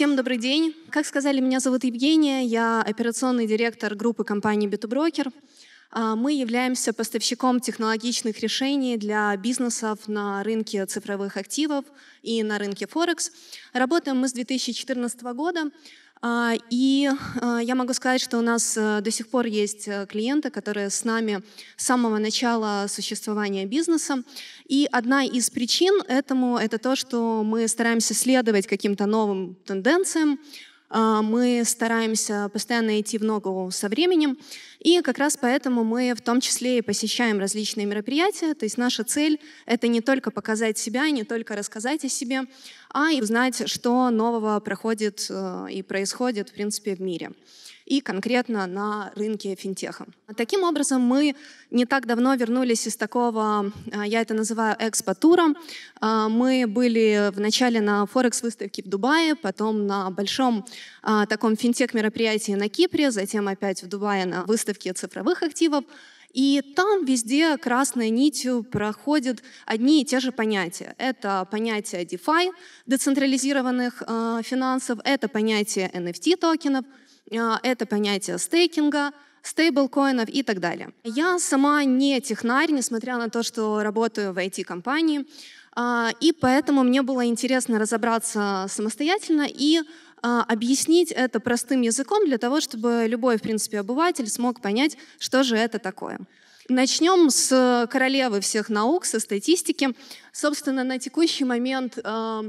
Всем добрый день. Как сказали, меня зовут Евгения, я операционный директор группы компании Bitubroker. А, мы являемся поставщиком технологичных решений для бизнесов на рынке цифровых активов и на рынке Форекс. Работаем мы с 2014 года. А, и а, я могу сказать, что у нас э, до сих пор есть э, клиенты, которые с нами с самого начала существования бизнеса. И одна из причин этому — это то, что мы стараемся следовать каким-то новым тенденциям, а, мы стараемся постоянно идти в ногу со временем. И как раз поэтому мы в том числе и посещаем различные мероприятия. То есть наша цель — это не только показать себя, не только рассказать о себе, а и узнать, что нового проходит э, и происходит, в принципе, в мире и конкретно на рынке финтеха. Таким образом, мы не так давно вернулись из такого, э, я это называю экспо-тура. Э, мы были вначале на Форекс-выставке в Дубае, потом на большом таком финтех-мероприятии на Кипре, затем опять в Дубае на выставке выставке цифровых активов, и там везде красной нитью проходят одни и те же понятия. Это понятие DeFi, децентрализированных э, финансов, это понятие NFT токенов, э, это понятие стейкинга, стейблкоинов и так далее. Я сама не технарь, несмотря на то, что работаю в IT-компании, э, и поэтому мне было интересно разобраться самостоятельно и а, объяснить это простым языком для того, чтобы любой, в принципе, обыватель смог понять, что же это такое. Начнем с королевы всех наук, со статистики. Собственно, на текущий момент а,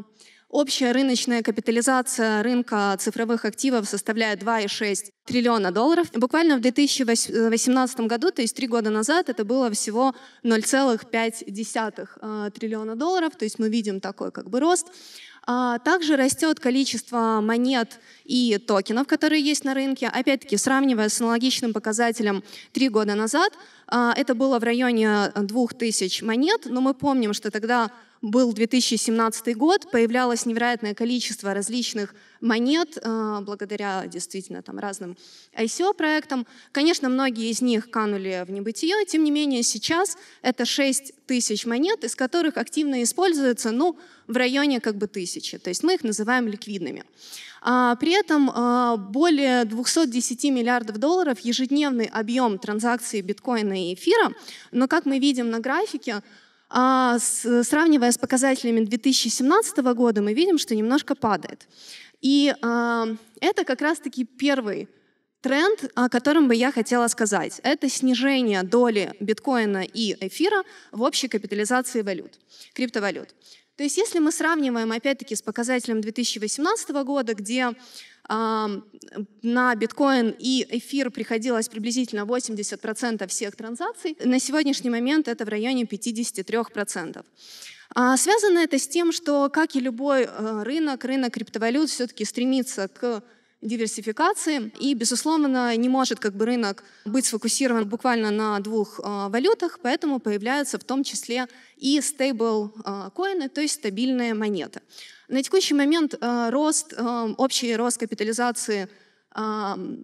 Общая рыночная капитализация рынка цифровых активов составляет 2,6 триллиона долларов. Буквально в 2018 году, то есть три года назад, это было всего 0,5 э, триллиона долларов. То есть мы видим такой как бы рост. А, также растет количество монет и токенов, которые есть на рынке. Опять-таки, сравнивая с аналогичным показателем три года назад, э, это было в районе 2000 монет, но мы помним, что тогда был 2017 год, появлялось невероятное количество различных монет э, благодаря действительно там разным ICO-проектам. Конечно, многие из них канули в небытие, тем не менее сейчас это 6 тысяч монет, из которых активно используется ну, в районе как бы тысячи, то есть мы их называем ликвидными. А, при этом э, более 210 миллиардов долларов ежедневный объем транзакций биткоина и эфира, но как мы видим на графике, а с, сравнивая с показателями 2017 года, мы видим, что немножко падает. И а, это как раз-таки первый тренд, о котором бы я хотела сказать. Это снижение доли биткоина и эфира в общей капитализации валют, криптовалют. То есть если мы сравниваем, опять-таки, с показателем 2018 года, где на биткоин и эфир приходилось приблизительно 80% всех транзакций. На сегодняшний момент это в районе 53%. А связано это с тем, что, как и любой э, рынок, рынок криптовалют все-таки стремится к диверсификации. И, безусловно, не может как бы рынок быть сфокусирован буквально на двух э, валютах, поэтому появляются в том числе и стейбл-коины, а, то есть стабильные монеты. На текущий момент э, рост, э, общий рост капитализации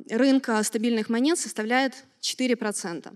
рынка стабильных монет составляет 4%.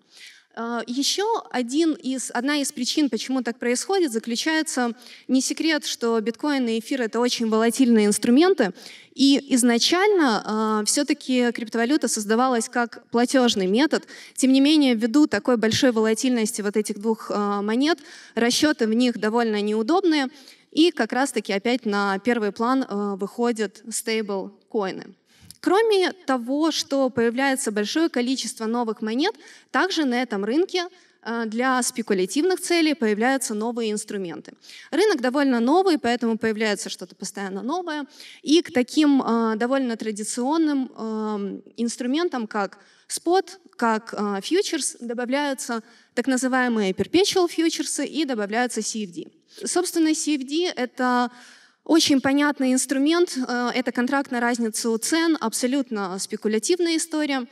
А, Еще один из, одна из причин, почему так происходит, заключается не секрет, что биткоин и эфир — это очень волатильные инструменты, и изначально э, а, все-таки криптовалюта создавалась как платежный метод. Тем не менее, ввиду такой большой волатильности вот этих двух э, монет, расчеты в них довольно неудобные, и как раз-таки опять на первый план э, выходят стейблкоины. Кроме того, что появляется большое количество новых монет, также на этом рынке э, для спекулятивных целей появляются новые инструменты. Рынок довольно новый, поэтому появляется что-то постоянно новое. И к таким э, довольно традиционным э, инструментам, как спот, как фьючерс, добавляются так называемые perpetual фьючерсы и добавляются CFD. Собственно, CFD — это очень понятный инструмент э, – это контракт на разницу цен, абсолютно спекулятивная история.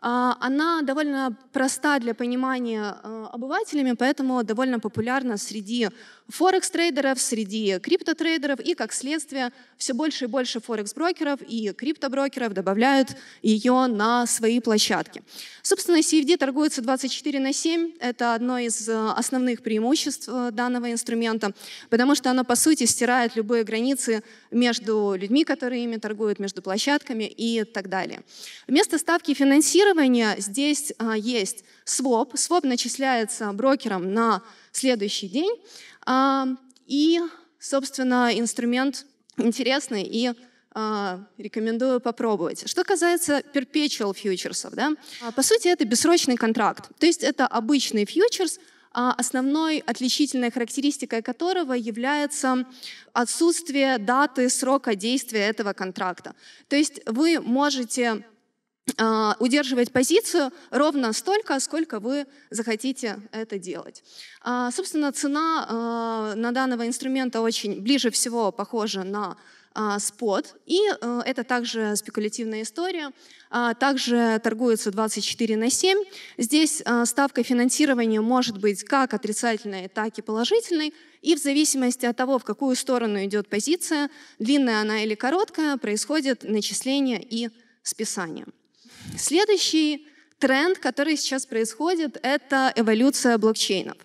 А, она довольно проста для понимания э, обывателями, поэтому довольно популярна среди форекс-трейдеров, среди крипто трейдеров и, как следствие, все больше и больше форекс-брокеров и крипто брокеров добавляют ее на свои площадки. Собственно, CFD торгуется 24 на 7. Это одно из э, основных преимуществ э, данного инструмента, потому что оно, по сути, стирает любые границы между людьми, которые ими торгуют, между площадками и так далее. Вместо ставки финансирования здесь э, есть своп. Своп начисляется брокером на следующий день. А, и, собственно, инструмент интересный и а, рекомендую попробовать. Что касается perpetual фьючерсов, да, а, по сути, это бессрочный контракт. То есть это обычный фьючерс, основной отличительной характеристикой которого является отсутствие даты срока действия этого контракта. То есть вы можете а, удерживать позицию ровно столько, сколько вы захотите это делать. А, собственно, цена а, на данного инструмента очень ближе всего похожа на спот. И это также спекулятивная история. Также торгуется 24 на 7. Здесь ставка финансирования может быть как отрицательной, так и положительной. И в зависимости от того, в какую сторону идет позиция, длинная она или короткая, происходит начисление и списание. Следующий тренд, который сейчас происходит, это эволюция блокчейнов.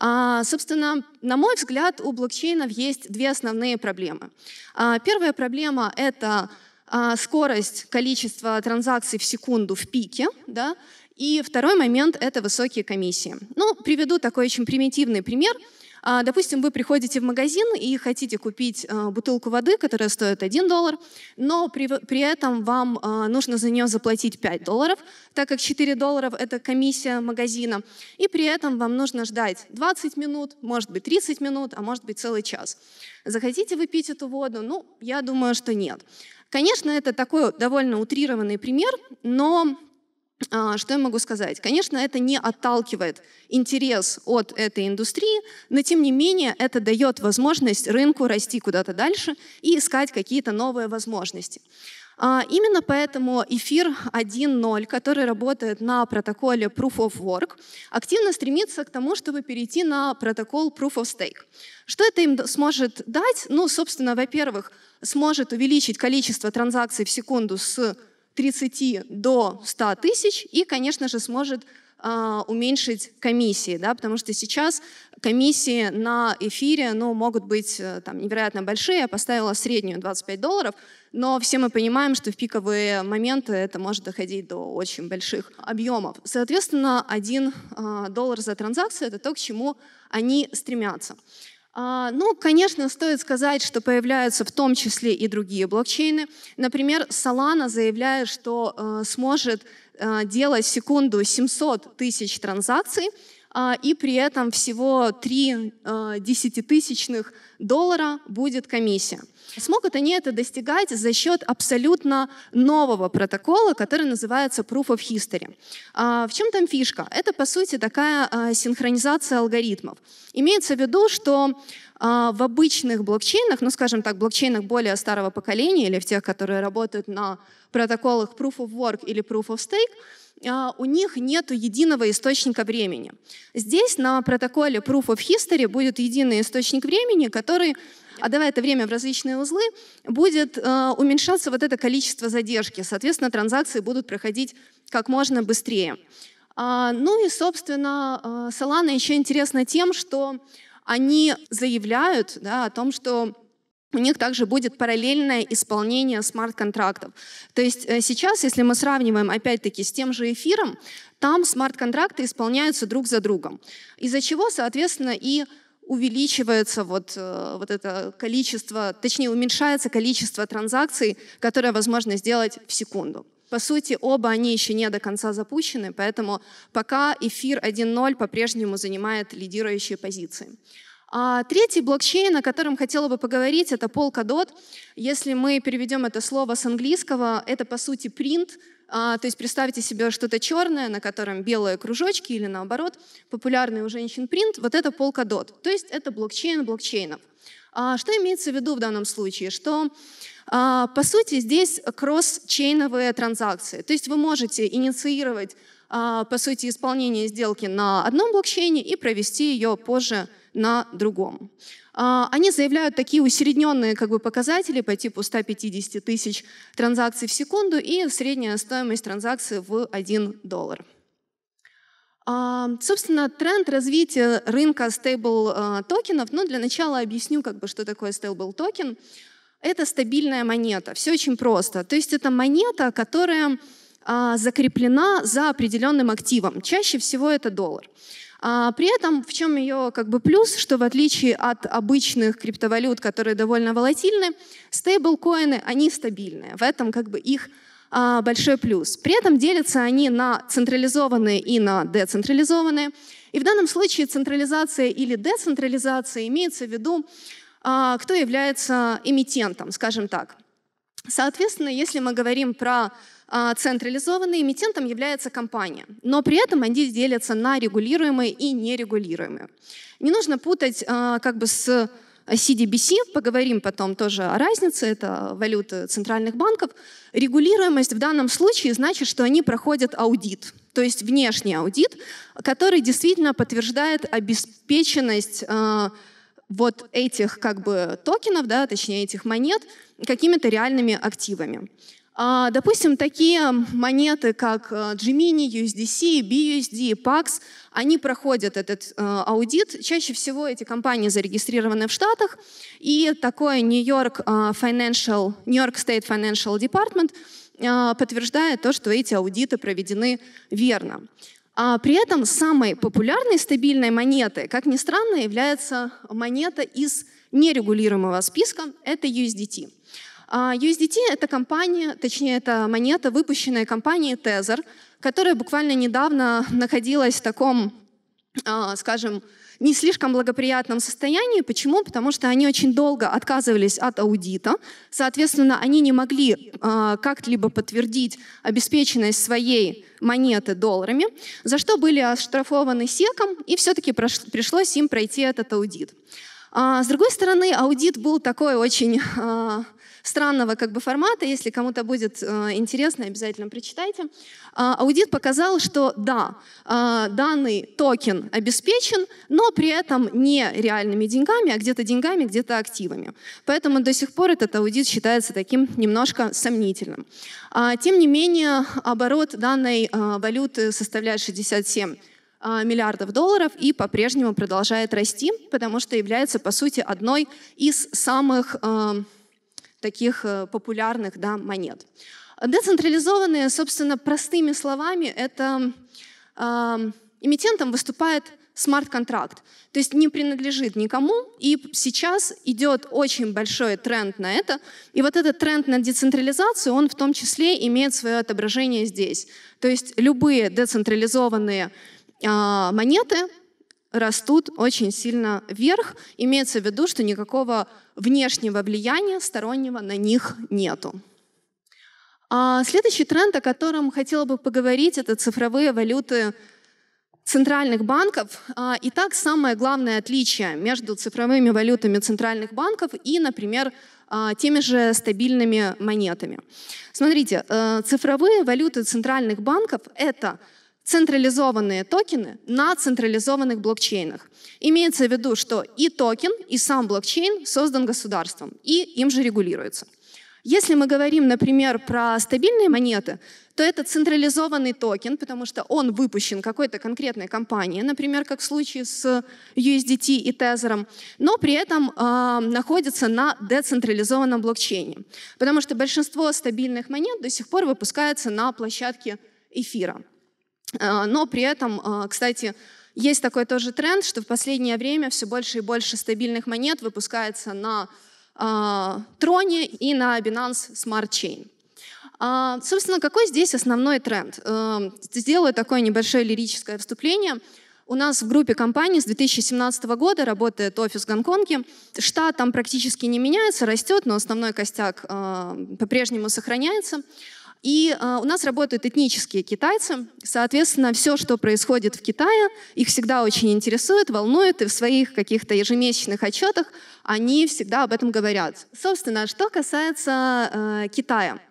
А, собственно, на мой взгляд, у блокчейнов есть две основные проблемы. А, первая проблема — это а, скорость, количество транзакций в секунду в пике, да, и второй момент — это высокие комиссии. Ну, приведу такой очень примитивный пример — а, допустим, вы приходите в магазин и хотите купить а, бутылку воды, которая стоит 1 доллар, но при, при этом вам а, нужно за нее заплатить 5 долларов, так как 4 доллара это комиссия магазина, и при этом вам нужно ждать 20 минут, может быть, 30 минут, а может быть, целый час. Захотите вы пить эту воду? Ну, я думаю, что нет. Конечно, это такой довольно утрированный пример, но а, что я могу сказать? Конечно, это не отталкивает интерес от этой индустрии, но тем не менее это дает возможность рынку расти куда-то дальше и искать какие-то новые возможности. А, именно поэтому эфир 1.0, который работает на протоколе Proof of Work, активно стремится к тому, чтобы перейти на протокол Proof of Stake. Что это им сможет дать? Ну, собственно, во-первых, сможет увеличить количество транзакций в секунду с 30 до 100 тысяч и, конечно же, сможет э, уменьшить комиссии, да, потому что сейчас комиссии на эфире ну, могут быть э, там, невероятно большие. Я поставила среднюю 25 долларов, но все мы понимаем, что в пиковые моменты это может доходить до очень больших объемов. Соответственно, 1 а, доллар за транзакцию — это то, к чему они стремятся. А, ну, конечно, стоит сказать, что появляются в том числе и другие блокчейны. Например, Solana заявляет, что э, сможет э, делать в секунду 700 тысяч транзакций, а, и при этом всего 3 а, десятитысячных доллара будет комиссия. Смогут они это достигать за счет абсолютно нового протокола, который называется Proof of History. А, в чем там фишка? Это, по сути, такая синхронизация алгоритмов. Имеется в виду, что в обычных блокчейнах, ну, скажем так, блокчейнах более старого поколения или в тех, которые работают на протоколах Proof of Work или Proof of Stake, а, у них нет единого источника времени. Здесь на протоколе Proof of History будет единый источник времени, который отдавая а, это время в различные узлы, будет а, уменьшаться вот это количество задержки. Соответственно, транзакции будут проходить как можно быстрее. ну и, собственно, Solana еще интересна тем, что они заявляют да, о том, что у них также будет параллельное исполнение смарт-контрактов. То есть э, сейчас, если мы сравниваем опять-таки с тем же эфиром, там смарт-контракты исполняются друг за другом, из-за чего, соответственно, и увеличивается вот, э, вот это количество, точнее уменьшается количество транзакций, которые возможно сделать в секунду. По сути, оба они еще не до конца запущены, поэтому пока эфир 1.0 по-прежнему занимает лидирующие позиции. А третий блокчейн, о котором хотела бы поговорить, это Polkadot. Если мы переведем это слово с английского, это по сути принт, а, то есть представьте себе что-то черное, на котором белые кружочки или наоборот, популярный у женщин принт, вот это Polkadot. То есть это блокчейн блокчейнов. А, что имеется в виду в данном случае? Что а, по сути здесь кросс-чейновые транзакции. То есть вы можете инициировать а, по сути исполнение сделки на одном блокчейне и провести ее позже на другом. А, они заявляют такие усредненные как бы, показатели по типу 150 тысяч транзакций в секунду и средняя стоимость транзакции в 1 доллар. А, собственно, тренд развития рынка стейбл а, токенов, ну, для начала объясню, как бы, что такое стейбл токен. Это стабильная монета, все очень просто. То есть это монета, которая закреплена за определенным активом. Чаще всего это доллар. А при этом в чем ее как бы плюс, что в отличие от обычных криптовалют, которые довольно волатильны, стейблкоины, они стабильные. В этом как бы их а, большой плюс. При этом делятся они на централизованные и на децентрализованные. И в данном случае централизация или децентрализация имеется в виду, а, кто является эмитентом, скажем так. Соответственно, если мы говорим про а, централизованный, эмитентом является компания. Но при этом они делятся на регулируемые и нерегулируемые. Не нужно путать а, как бы с CDBC, поговорим потом тоже о разнице, это валюты центральных банков. Регулируемость в данном случае значит, что они проходят аудит, то есть внешний аудит, который действительно подтверждает обеспеченность а, вот этих как бы токенов, да, точнее этих монет, какими-то реальными активами. А, допустим, такие монеты, как э, Gemini, USDC, BUSD, PAX, они проходят этот э, аудит. Чаще всего эти компании зарегистрированы в Штатах, и такой Нью-Йорк э, Financial, New York State Financial Department подтверждает то, что эти аудиты проведены верно. А при этом самой популярной стабильной монетой, как ни странно, является монета из нерегулируемого списка, это USDT. А, USDT — это компания, точнее, это монета, выпущенная компанией Tether, которая буквально недавно находилась в таком, а, скажем, не слишком благоприятном состоянии. Почему? Потому что они очень долго отказывались от аудита. Соответственно, они не могли э, как-либо подтвердить обеспеченность своей монеты долларами, за что были оштрафованы секом, и все-таки пришлось им пройти этот аудит. А, с другой стороны, аудит был такой очень... Э, странного как бы формата. Если кому-то будет э, интересно, обязательно прочитайте. А, аудит показал, что да, а, данный токен обеспечен, но при этом не реальными деньгами, а где-то деньгами, где-то активами. Поэтому до сих пор этот аудит считается таким немножко сомнительным. А, тем не менее, оборот данной э, валюты составляет 67 миллиардов долларов и по-прежнему продолжает расти, потому что является, по сути, одной из самых э, таких э, популярных да, монет. Децентрализованные, собственно, простыми словами, это э, эмитентом выступает смарт-контракт, то есть не принадлежит никому, и сейчас идет очень большой тренд на это, и вот этот тренд на децентрализацию, он в том числе имеет свое отображение здесь. То есть любые децентрализованные э, монеты растут очень сильно вверх. Имеется в виду, что никакого внешнего влияния стороннего на них нету. А следующий тренд, о котором хотела бы поговорить, это цифровые валюты центральных банков. А, итак, самое главное отличие между цифровыми валютами центральных банков и, например, а, теми же стабильными монетами. Смотрите, э, цифровые валюты центральных банков — это централизованные токены на централизованных блокчейнах. Имеется в виду, что и токен, и сам блокчейн создан государством, и им же регулируется. Если мы говорим, например, про стабильные монеты, то это централизованный токен, потому что он выпущен какой-то конкретной компанией, например, как в случае с USDT и Тезером, но при этом э, находится на децентрализованном блокчейне, потому что большинство стабильных монет до сих пор выпускается на площадке эфира. Э, но при этом, э, кстати, есть такой тоже тренд, что в последнее время все больше и больше стабильных монет выпускается на э, Троне и на Binance Smart Chain. А, собственно, какой здесь основной тренд? Сделаю такое небольшое лирическое вступление. У нас в группе компаний с 2017 года работает офис в Гонконге. Штат там практически не меняется, растет, но основной костяк э, по-прежнему сохраняется. И э, у нас работают этнические китайцы. Соответственно, все, что происходит в Китае, их всегда очень интересует, волнует, и в своих каких-то ежемесячных отчетах они всегда об этом говорят. Собственно, что касается э, Китая –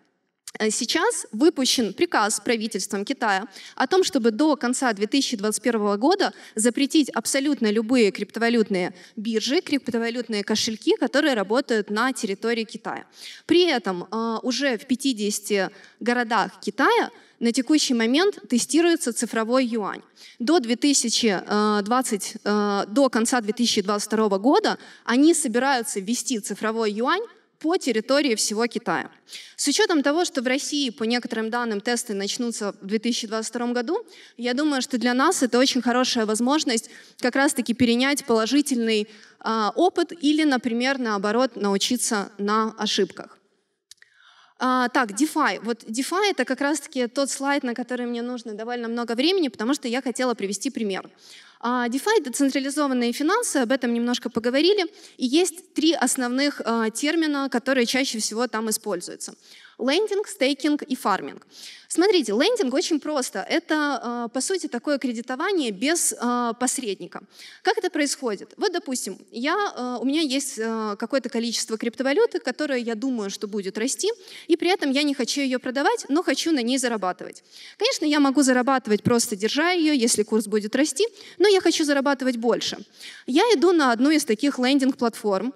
Э, сейчас выпущен приказ правительством Китая о том, чтобы до конца 2021 года запретить абсолютно любые криптовалютные биржи, криптовалютные кошельки, которые работают на территории Китая. При этом э, уже в 50 городах Китая на текущий момент тестируется цифровой юань. До, 2020, э, до конца 2022 года они собираются ввести цифровой юань по территории всего Китая. С учетом того, что в России, по некоторым данным, тесты начнутся в 2022 году, я думаю, что для нас это очень хорошая возможность как раз-таки перенять положительный э, опыт или, например, наоборот, научиться на ошибках. А, так, DeFi. Вот DeFi — это как раз-таки тот слайд, на который мне нужно довольно много времени, потому что я хотела привести пример. А DeFi — децентрализованные финансы, об этом немножко поговорили. И есть три основных а, термина, которые чаще всего там используются. Лендинг, стейкинг и фарминг. Смотрите, лендинг очень просто. Это, э, по сути, такое кредитование без э, посредника. Как это происходит? Вот, допустим, я, э, у меня есть какое-то количество криптовалюты, которое я думаю, что будет расти, и при этом я не хочу ее продавать, но хочу на ней зарабатывать. Конечно, я могу зарабатывать просто держа ее, если курс будет расти, но я хочу зарабатывать больше. Я иду на одну из таких лендинг-платформ,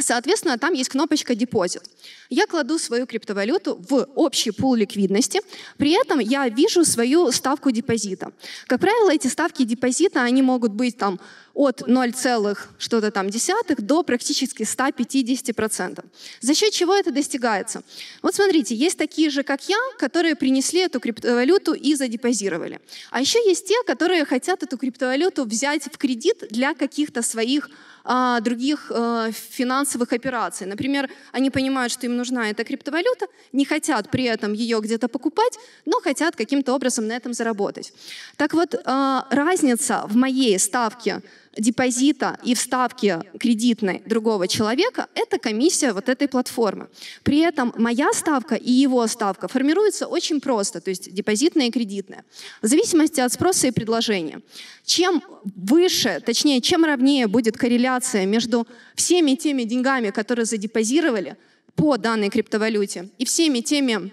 Соответственно, там есть кнопочка «Депозит». Я кладу свою криптовалюту в общий пул ликвидности, при этом я вижу свою ставку депозита. Как правило, эти ставки депозита, они могут быть там от 0, что-то там десятых до практически 150%. За счет чего это достигается? Вот смотрите, есть такие же, как я, которые принесли эту криптовалюту и задепозировали. А еще есть те, которые хотят эту криптовалюту взять в кредит для каких-то своих а, других э, финансовых операций. Например, они понимают, что им нужна эта криптовалюта, не хотят при этом ее где-то покупать, но хотят каким-то образом на этом заработать. Так вот, а, разница в моей ставке депозита и вставки кредитной другого человека – это комиссия вот этой платформы. При этом моя ставка и его ставка формируются очень просто, то есть депозитная и кредитная, в зависимости от спроса и предложения. Чем выше, точнее, чем ровнее будет корреляция между всеми теми деньгами, которые задепозировали по данной криптовалюте, и всеми теми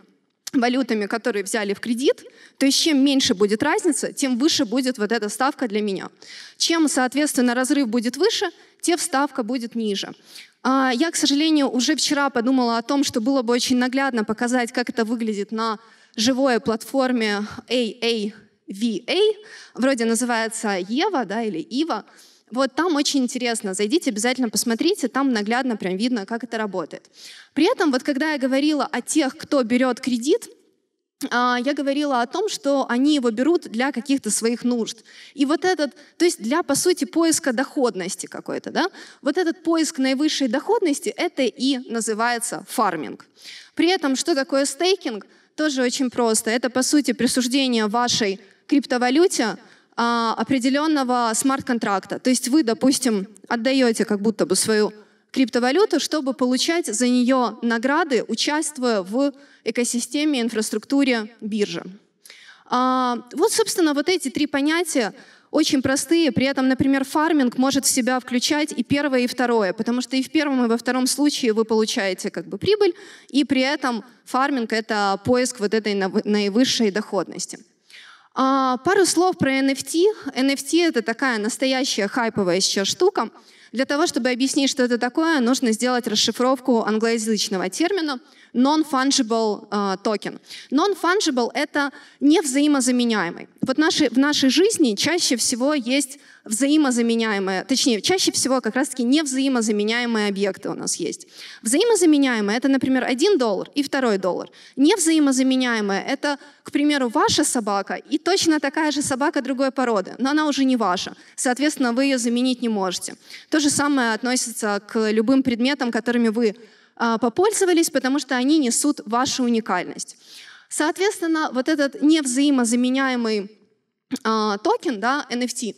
валютами, которые взяли в кредит, то есть чем меньше будет разница, тем выше будет вот эта ставка для меня. Чем, соответственно, разрыв будет выше, тем ставка будет ниже. А, я, к сожалению, уже вчера подумала о том, что было бы очень наглядно показать, как это выглядит на живой платформе AAVA, вроде называется Ева да, или Ива. Вот там очень интересно. Зайдите, обязательно посмотрите. Там наглядно прям видно, как это работает. При этом, вот когда я говорила о тех, кто берет кредит, а, я говорила о том, что они его берут для каких-то своих нужд. И вот этот, то есть для, по сути, поиска доходности какой-то, да, вот этот поиск наивысшей доходности, это и называется фарминг. При этом, что такое стейкинг, тоже очень просто. Это, по сути, присуждение вашей криптовалюте а, определенного смарт-контракта. То есть вы, допустим, отдаете как будто бы свою криптовалюту, чтобы получать за нее награды, участвуя в экосистеме, инфраструктуре биржи. А, вот, собственно, вот эти три понятия очень простые. При этом, например, фарминг может в себя включать и первое, и второе, потому что и в первом, и во втором случае вы получаете как бы прибыль, и при этом фарминг — это поиск вот этой наивысшей доходности. А, пару слов про NFT. NFT — это такая настоящая хайповая сейчас штука. Для того, чтобы объяснить, что это такое, нужно сделать расшифровку англоязычного термина — non-fungible э, токен. Non-fungible — это невзаимозаменяемый. Вот наши, в нашей жизни чаще всего есть взаимозаменяемые, точнее, чаще всего как раз-таки невзаимозаменяемые объекты у нас есть. Взаимозаменяемые — это, например, один доллар и второй доллар. Невзаимозаменяемые — это, к примеру, ваша собака и точно такая же собака другой породы, но она уже не ваша. Соответственно, вы ее заменить не можете. То же самое относится к любым предметам, которыми вы а, попользовались, потому что они несут вашу уникальность. Соответственно, вот этот невзаимозаменяемый э, токен, да, NFT,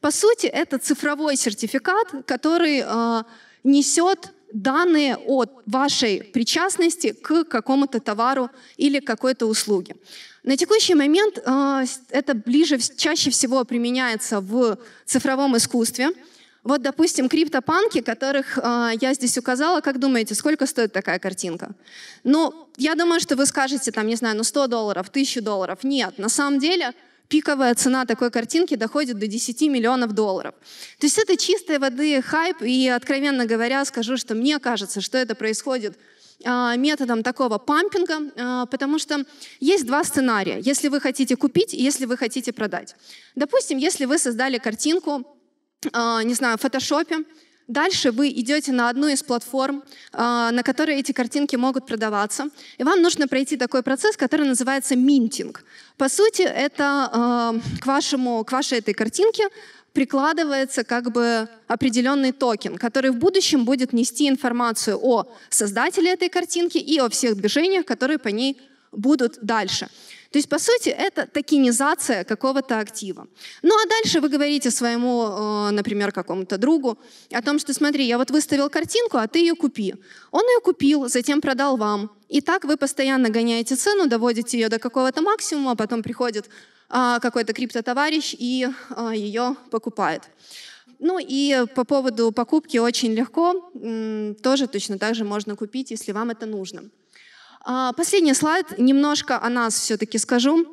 по сути, это цифровой сертификат, который а, несет данные о вашей причастности к какому-то товару или какой-то услуге. На текущий момент это ближе, чаще всего применяется в цифровом искусстве. Вот, допустим, криптопанки, которых э, я здесь указала, как думаете, сколько стоит такая картинка? Ну, я думаю, что вы скажете, там, не знаю, ну 100 долларов, 1000 долларов. Нет, на самом деле пиковая цена такой картинки доходит до 10 миллионов долларов. То есть это чистой воды хайп, и, откровенно говоря, скажу, что мне кажется, что это происходит а, методом такого пампинга, а, потому что есть два сценария, если вы хотите купить и если вы хотите продать. Допустим, если вы создали картинку а, не знаю, в фотошопе. Дальше вы идете на одну из платформ, а, на которой эти картинки могут продаваться, и вам нужно пройти такой процесс, который называется минтинг. По сути, это а, к, вашему, к вашей этой картинке прикладывается как бы определенный токен, который в будущем будет нести информацию о создателе этой картинки и о всех движениях, которые по ней будут дальше. То есть, по сути, это токенизация какого-то актива. Ну а дальше вы говорите своему, э, например, какому-то другу о том, что смотри, я вот выставил картинку, а ты ее купи. Он ее купил, затем продал вам. И так вы постоянно гоняете цену, доводите ее до какого-то максимума, а потом приходит а, какой-то криптотоварищ и а, ее покупает. Ну и по поводу покупки очень легко, тоже точно так же можно купить, если вам это нужно. А, последний слайд. Немножко о нас все-таки скажу.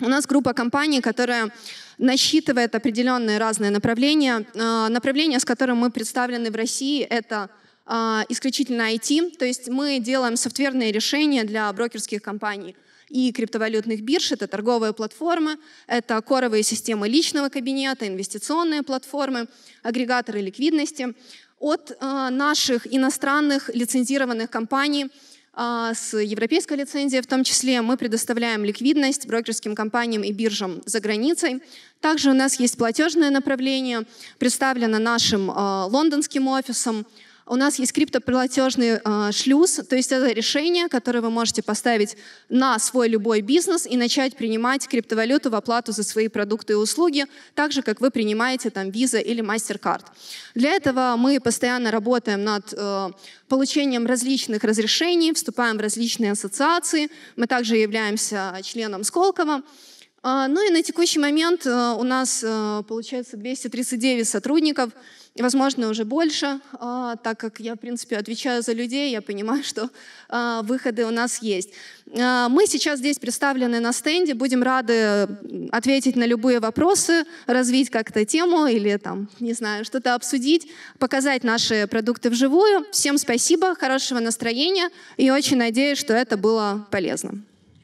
У нас группа компаний, которая насчитывает определенные разные направления. А, Направление, с которым мы представлены в России, это а, исключительно IT, то есть мы делаем софтверные решения для брокерских компаний и криптовалютных бирж, это торговые платформы, это коровые системы личного кабинета, инвестиционные платформы, агрегаторы ликвидности. От э, наших иностранных лицензированных компаний – а, с европейской лицензией в том числе. Мы предоставляем ликвидность брокерским компаниям и биржам за границей. Также у нас есть платежное направление, представлено нашим а, лондонским офисом. У нас есть криптоплатежный э, шлюз, то есть это решение, которое вы можете поставить на свой любой бизнес и начать принимать криптовалюту в оплату за свои продукты и услуги, так же, как вы принимаете там Visa или MasterCard. Для этого мы постоянно работаем над э, получением различных разрешений, вступаем в различные ассоциации. Мы также являемся членом Сколково. А, ну и на текущий момент э, у нас, э, получается, 239 сотрудников – возможно, уже больше, а, так как я, в принципе, отвечаю за людей, я понимаю, что а, выходы у нас есть. А, мы сейчас здесь представлены на стенде, будем рады ответить на любые вопросы, развить как-то тему или там, не знаю, что-то обсудить, показать наши продукты вживую. Всем спасибо, хорошего настроения и очень надеюсь, что это было полезно.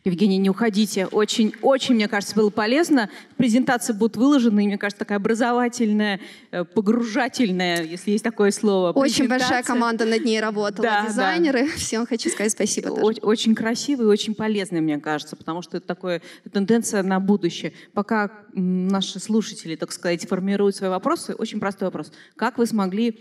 Евгений, не уходите. Очень, очень, мне кажется, было полезно. Презентации будут выложены, и, мне кажется, такая образовательная, э, погружательная, если есть такое слово. Очень большая команда над ней работала. Да, Дизайнеры. Да. Всем хочу сказать спасибо. Очень, очень красиво и очень полезный, мне кажется, потому что это такая тенденция на будущее. Пока наши слушатели, так сказать, формируют свои вопросы, очень простой вопрос. Как вы смогли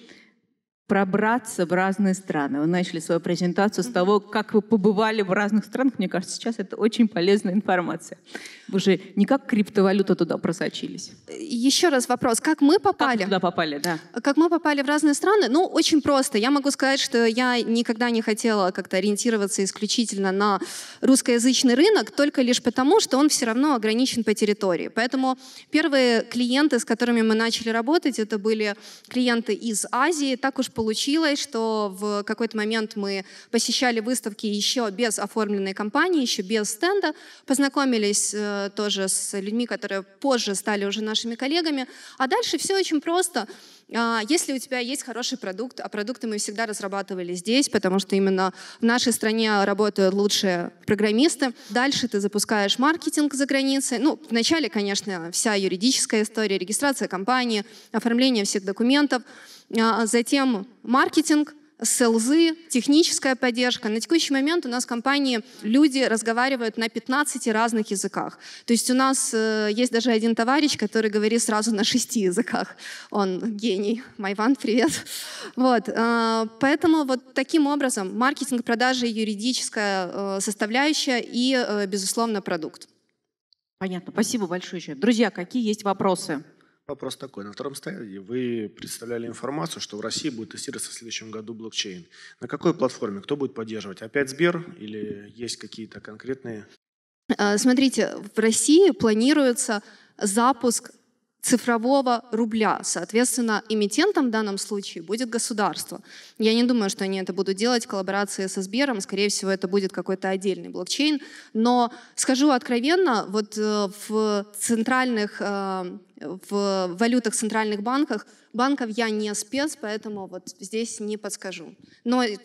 пробраться в разные страны. Вы начали свою презентацию с того, как вы побывали в разных странах. Мне кажется, сейчас это очень полезная информация. Вы же не как криптовалюта туда просочились. Еще раз вопрос. Как мы попали? Как туда попали, да. Как мы попали в разные страны? Ну, очень просто. Я могу сказать, что я никогда не хотела как-то ориентироваться исключительно на русскоязычный рынок, только лишь потому, что он все равно ограничен по территории. Поэтому первые клиенты, с которыми мы начали работать, это были клиенты из Азии. Так уж получилось, что в какой-то момент мы посещали выставки еще без оформленной компании, еще без стенда, познакомились э, тоже с людьми, которые позже стали уже нашими коллегами. А дальше все очень просто. А, если у тебя есть хороший продукт, а продукты мы всегда разрабатывали здесь, потому что именно в нашей стране работают лучшие программисты, дальше ты запускаешь маркетинг за границей. Ну, вначале, конечно, вся юридическая история, регистрация компании, оформление всех документов, а, затем маркетинг — селзы, техническая поддержка. На текущий момент у нас в компании люди разговаривают на 15 разных языках. То есть у нас э, есть даже один товарищ, который говорит сразу на шести языках. Он гений. Майван, привет. Вот, э, поэтому вот таким образом маркетинг, продажи, юридическая э, составляющая и, э, безусловно, продукт. Понятно. Спасибо большое. Друзья, какие есть вопросы? Вопрос такой. На втором стадии вы представляли информацию, что в России будет тестироваться в следующем году блокчейн. На какой платформе? Кто будет поддерживать? Опять Сбер или есть какие-то конкретные? А, смотрите, в России планируется запуск цифрового рубля. Соответственно, эмитентом в данном случае будет государство. Я не думаю, что они это будут делать в коллаборации со Сбером. Скорее всего, это будет какой-то отдельный блокчейн. Но скажу откровенно, вот э, в центральных э, в валютах центральных банков. Банков я не спец, поэтому вот здесь не подскажу. Но э,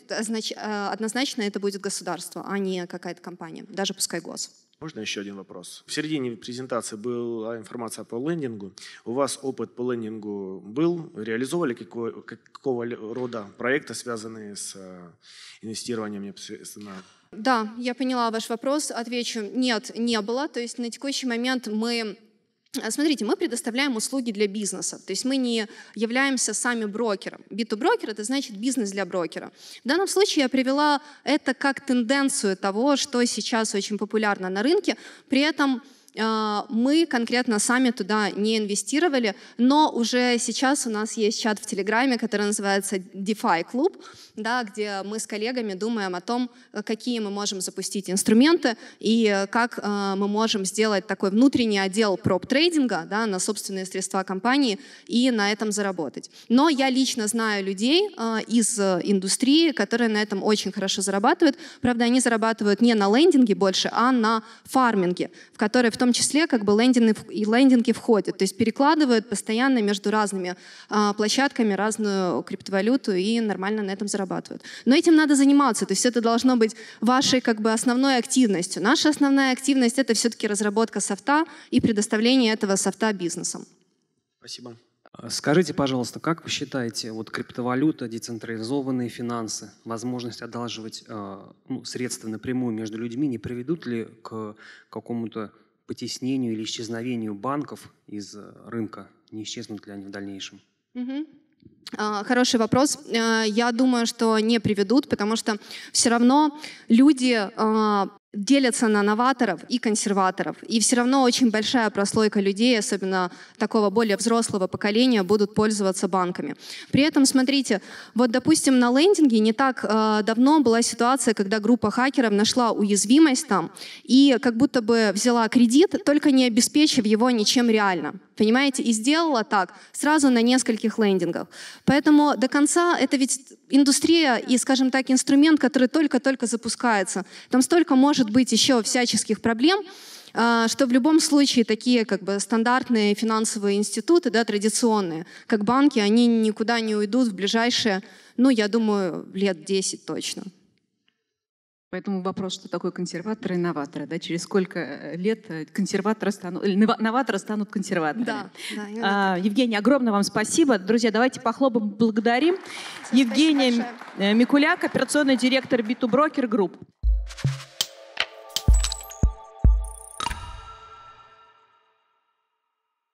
однозначно это будет государство, а не какая-то компания, даже пускай гос. Можно еще один вопрос? В середине презентации была информация по лендингу. У вас опыт по лендингу был? Реализовали какого, какого рода проекты, связанные с э, инвестированием непосредственно? Да, я поняла ваш вопрос. Отвечу, нет, не было. То есть на текущий момент мы Э, смотрите, мы предоставляем услуги для бизнеса, то есть мы не являемся сами брокером. B2-брокер — это значит бизнес для брокера. В данном случае я привела это как тенденцию того, что сейчас очень популярно на рынке. При этом а, мы конкретно сами туда не инвестировали, но уже сейчас у нас есть чат в Телеграме, который называется DeFi Club, да, где мы с коллегами думаем о том, э, какие мы можем запустить инструменты и э, как э, мы можем сделать такой внутренний отдел проб-трейдинга да, на собственные средства компании и на этом заработать. Но я лично знаю людей а, из индустрии, которые на этом очень хорошо зарабатывают. Правда, они зарабатывают не на лендинге больше, а на фарминге, в который в том числе как бы лендинги, и лендинги входят, то есть перекладывают постоянно между разными э, площадками разную криптовалюту и нормально на этом зарабатывают. Но этим надо заниматься, то есть это должно быть вашей как бы основной активностью. Наша основная активность — это все-таки разработка софта и предоставление этого софта бизнесом. Спасибо. А скажите, пожалуйста, как вы считаете, вот криптовалюта, децентрализованные финансы, возможность одалживать э, ну, средства напрямую между людьми не приведут ли к какому-то потеснению или исчезновению банков из э, рынка не исчезнут ли они в дальнейшем? Угу. Хороший вопрос. Э, я думаю, что не приведут, потому что все равно люди а, делятся на новаторов и консерваторов. И все равно очень большая прослойка людей, особенно такого более взрослого поколения, будут пользоваться банками. При этом, смотрите, вот, допустим, на лендинге не так э, давно была ситуация, когда группа хакеров нашла уязвимость там и как будто бы взяла кредит, только не обеспечив его ничем реально. Понимаете? И сделала так сразу на нескольких лендингах. Поэтому до конца это ведь индустрия и, скажем так, инструмент, который только-только запускается. Там столько может может быть еще всяческих проблем, а, что в любом случае такие как бы стандартные финансовые институты, да, традиционные, как банки, они никуда не уйдут в ближайшие, ну, я думаю, лет 10 точно. Поэтому вопрос, что такое консерваторы и новаторы. Да? Через сколько э, лет э, консерваторы станут, или э, новаторы станут консерваторами. Да, да, а, Евгений, огромное вам спасибо. Друзья, давайте похлопаем, благодарим. Евгения большое. Микуляк, операционный директор B2 Broker Group.